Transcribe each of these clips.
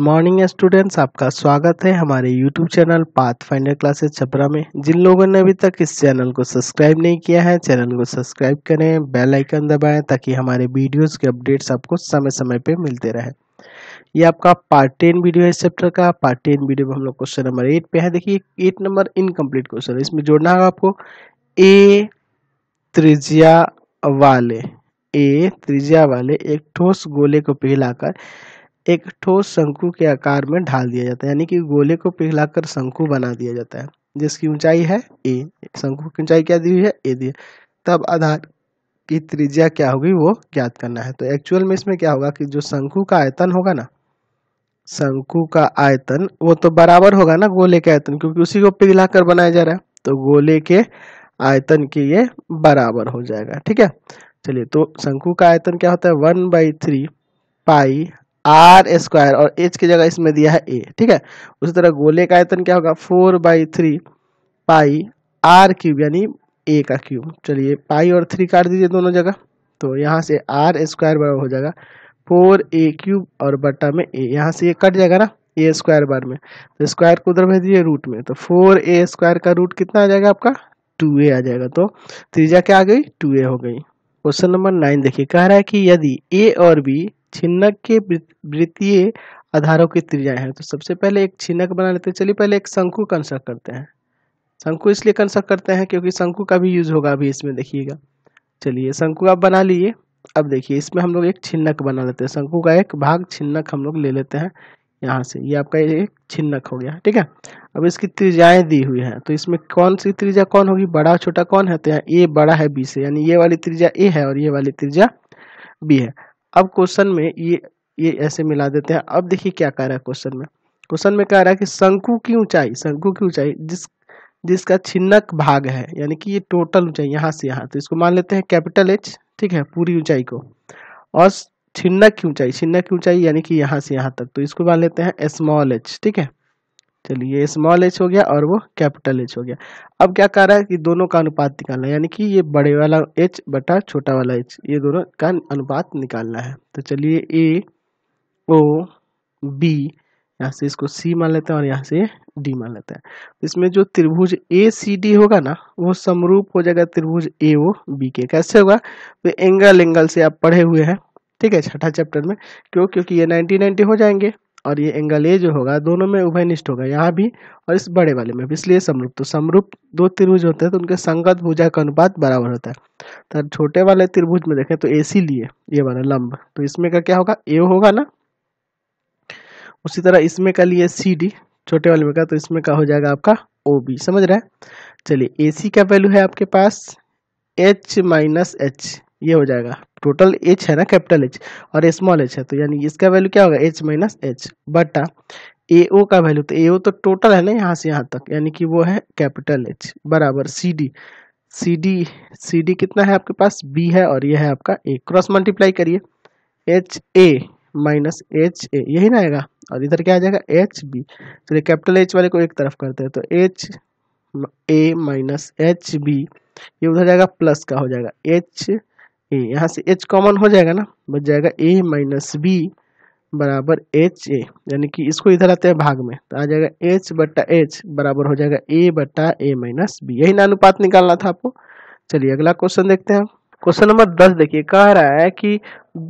morning students आपका स्वागत है हमारे YouTube channel Pathfinder Classes Chapra में जिन लोगों ने अभी तक इस चैनल को सब्सक्राइब नहीं किया है चैनल को सब्सक्राइब करें बेल आइकन दबाएं ताकि हमारे वीडियोस के अपडेट्स आपको समय समय पे मिलते रहे ये आपका पार्ट टेन वीडियो है इस चैप्टर का पार्ट टेन वीडियो में हम लोग क्वेश्चन नंबर एट पे है देखिए एट नंबर इनकम्प्लीट क्वेश्चन इसमें जोड़ना होगा आपको ए त्रिजिया वाले ए त्रिज्या वाले एक ठोस गोले को पिघलाकर एक ठोस शंकु के आकार में ढाल दिया जाता है यानी कि गोले को पिघलाकर शंकु बना दिया जाता है जिसकी ऊंचाई है ए शंकु की ऊंचाई क्या दी हुई है ए दी तब आधार की त्रिज्या क्या होगी वो ज्ञात करना है तो एक्चुअल में इसमें क्या होगा कि जो शंकु का आयतन होगा ना शंकु का आयतन वो तो बराबर होगा ना गोले के आयतन क्योंकि उसी को पिघला बनाया जा रहा है तो गोले के आयतन के ये बराबर हो जाएगा ठीक है चलिए तो शंकु का आयतन क्या होता है one by three pi R square और एच की जगह इसमें दिया है ए ठीक है उसी तरह गोले का आयतन क्या होगा four by three pi R cube यानी ए का क्यूब चलिए पाई और थ्री काट दीजिए दोनों जगह तो यहाँ से आर स्क्वायर बार हो जाएगा फोर ए क्यूब और बट्टा में ए यहाँ से ये कट जाएगा ना ए स्क्वायर बार में तो स्क्वायर को उधर भेज दीजिए रूट में तो फोर ए स्क्वायर का रूट कितना आ जाएगा आपका टू ए आ जाएगा तो त्रिज्या क्या आ गई टू ए हो गई क्वेश्चन नंबर नाइन देखिए कह रहा है कि यदि ए और बी छिन्नक के वृत्तीय आधारों की त्रिज्याएं हैं तो सबसे पहले एक छिन्नक बना लेते हैं चलिए पहले एक शंकु कंस्ट्रक्ट करते हैं शंकु इसलिए कंस्ट्रक्ट करते हैं क्योंकि शंकु का भी यूज़ होगा अभी इसमें देखिएगा चलिए शंकु आप बना लिए अब देखिए इसमें हम लोग एक छिन्नक बना लेते हैं शंकु का एक भाग छिन्नक हम लोग ले लेते हैं यहाँ से ये यह आपका एक छिन्नक हो गया ठीक है अब इसकी त्रिजाएं दी हुई हैं तो इसमें कौन सी त्रिज्या कौन होगी बड़ा छोटा कौन है तो यहाँ ए बड़ा है बी से यानी ये वाली त्रिज्या ए है और ये वाली त्रिज्या बी है अब क्वेश्चन में ये ये ऐसे मिला देते हैं अब देखिए क्या कह रहा है क्वेश्चन में क्वेश्चन में कह रहा है कि शंकु की ऊंचाई शंकु की ऊंचाई जिस जिसका छिन्नक भाग है यानी कि ये टोटल ऊंचाई यहाँ से यहाँ तो इसको मान लेते हैं कैपिटल एच ठीक है पूरी ऊंचाई को और छिन्नक की ऊंचाई छिन्नक की ऊंचाई यानी कि यहाँ से यहाँ तक तो इसको मान लेते हैं स्मॉल एच ठीक है चलिए स्मॉल एच हो गया और वो कैपिटल एच हो गया अब क्या कर रहा है कि दोनों का अनुपात निकालना यानी कि ये बड़े वाला एच बटा छोटा वाला एच ये दोनों का अनुपात निकालना है तो चलिए ए ओ बी यहाँ से इसको सी मान लेते हैं और यहाँ से डी मान लेते हैं इसमें जो त्रिभुज ए सी डी होगा ना वो समरूप हो जाएगा त्रिभुज ए ओ बी के कैसे होगा तो एंगल एंगल से आप पढ़े हुए हैं ठीक है छठा चैप्टर में क्यों क्योंकि ये नाइनटी नाइनटी हो जाएंगे और ये एंगल ए जो होगा दोनों में उभयनिष्ठ होगा यहाँ भी और इस बड़े वाले में भी इसलिए समरूप तो समरूप दो त्रिभुज होते हैं तो उनके संगत भुजा का अनुपात बराबर होता है तो छोटे वाले त्रिभुज में देखें तो ए सी लिए ये वाला लंब तो इसमें का क्या होगा ए होगा ना उसी तरह इसमें का लिए सी डी छोटे वाले में का तो इसमें का हो जाएगा आपका ओ बी समझ रहे हैं चलिए ए सी का वैल्यू है आपके पास एच माइनस एच ये हो जाएगा टोटल एच है ना कैपिटल एच और स्मॉल एच है तो यानी इसका वैल्यू क्या होगा एच माइनस एच बटा ए ओ का वैल्यू तो ए ओ तो टोटल है ना यहाँ से यहाँ तक यानी कि वो है कैपिटल एच बराबर C D C D C D कितना है आपके पास बी है और ये है आपका ए क्रॉस मल्टीप्लाई करिए H A minus H A यही ना आएगा और इधर क्या आ जाएगा एच बी चलिए कैपिटल एच वाले को एक तरफ करते हैं तो H A minus H B ये उधर जाएगा प्लस का हो जाएगा एच ए यहाँ से एच कॉमन हो जाएगा ना बच जाएगा ए माइनस बी बराबर एच ए यानी कि इसको इधर आते हैं भाग में तो आ जाएगा एच बट्टा एच बराबर हो जाएगा ए बट्टा ए माइनस बी यही अनुपात निकालना था आपको चलिए अगला क्वेश्चन देखते हैं क्वेश्चन नंबर दस देखिए कह रहा है कि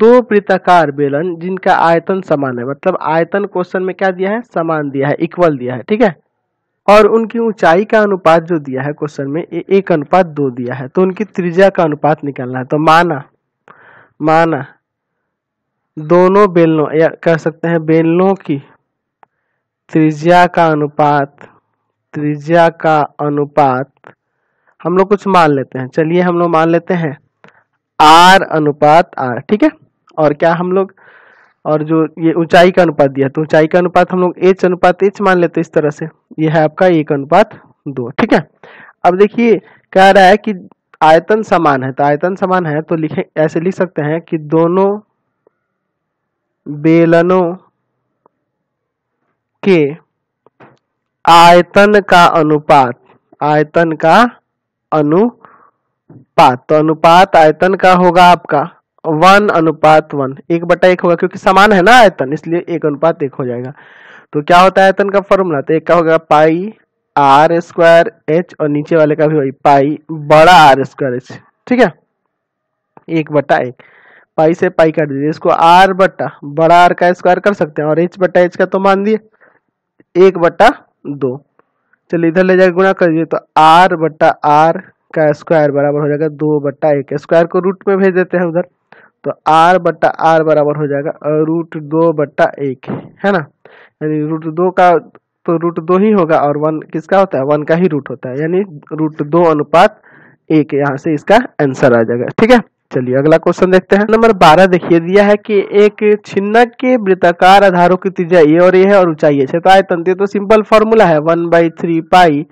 दो वृत्ताकार बेलन जिनका आयतन समान है मतलब आयतन क्वेश्चन में क्या दिया है समान दिया है इक्वल दिया है ठीक है और उनकी ऊंचाई का अनुपात जो दिया है क्वेश्चन में ए, एक अनुपात दो दिया है तो उनकी त्रिज्या का अनुपात निकालना है तो माना माना दोनों बेलनों या कह सकते हैं बेलनों की त्रिज्या का अनुपात त्रिज्या का अनुपात हम लोग कुछ मान लेते हैं चलिए हम लोग मान लेते हैं आर अनुपात आर ठीक है और क्या हम लोग और जो ये ऊंचाई का अनुपात दिया तो ऊंचाई का अनुपात हम लोग एच अनुपात एच मान लेते इस तरह से ये है आपका एक अनुपात दो ठीक है अब देखिए कह रहा है कि आयतन समान है तो आयतन समान है तो लिखे ऐसे लिख सकते हैं कि दोनों बेलनों के आयतन का अनुपात आयतन का अनुपात तो अनुपात आयतन का होगा आपका वन अनुपात वन एक बटा एक होगा क्योंकि समान है ना आयतन इसलिए एक अनुपात एक हो जाएगा तो क्या होता है आयतन का फॉर्मूला तो एक का होगा पाई आर स्क्वायर एच और नीचे वाले का भी वही पाई बड़ा आर स्क्वायर एच ठीक है एक बटा एक पाई से पाई कर दीजिए इसको आर बटा बड़ा आर का स्क्वायर कर सकते हैं और एच बटा एच का तो मान दिए एक बटा दो चलिए इधर ले जाकर गुणा कर दीजिए तो आर बटा आर का स्क्वायर बराबर हो जाएगा दो बटा एक स्क्वायर को रूट में भेज देते हैं उधर तो आर बट्टा आर बराबर हो जाएगा रूट दो बट्टा एक है ना यानी रूट दो का तो रूट दो ही होगा और वन किसका होता है वन का ही रूट होता है यानी रूट दो अनुपात एक यहाँ से इसका आंसर आ जाएगा ठीक है चलिए अगला क्वेश्चन देखते हैं नंबर बारह देखिए दिया है कि एक छिन्नक के वृत्ताकार आधारों की त्रिज्या ये और ये है और ऊंचाई है क्षेत्राय तंत्र तो सिंपल फॉर्मूला है one by three pi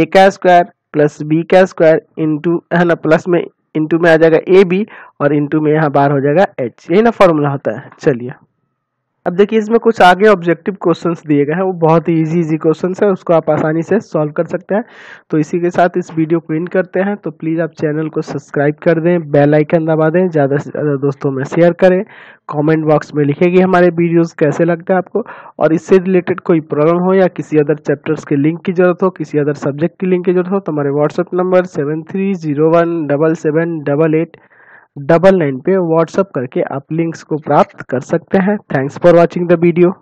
A का स्क्वायर प्लस बी का स्क्वायर इंटू है ना प्लस में इंटू में आ जाएगा ए बी और इंटू में यहाँ बार हो जाएगा एच यही ना फॉर्मूला होता है चलिए अब देखिए इसमें कुछ आगे ऑब्जेक्टिव क्वेश्चंस दिए गए हैं वो बहुत ही इजी इजी क्वेश्चंस है उसको आप आसानी से सॉल्व कर सकते हैं तो इसी के साथ इस वीडियो को इन करते हैं तो प्लीज़ आप चैनल को सब्सक्राइब कर दें बेल आइकन दबा दें ज़्यादा से ज़्यादा दोस्तों में शेयर करें कमेंट बॉक्स में लिखेगी हमारे वीडियोस कैसे लगते हैं आपको और इससे रिलेटेड कोई प्रॉब्लम हो या किसी अदर चैप्टर्स के लिंक की जरूरत हो किसी अदर सब्जेक्ट की लिंक की जरूरत हो तो हमारे WhatsApp number seven three zero one double seven double eight double nine पे व्हाट्सअप करके आप लिंक्स को प्राप्त कर सकते हैं thanks for watching the video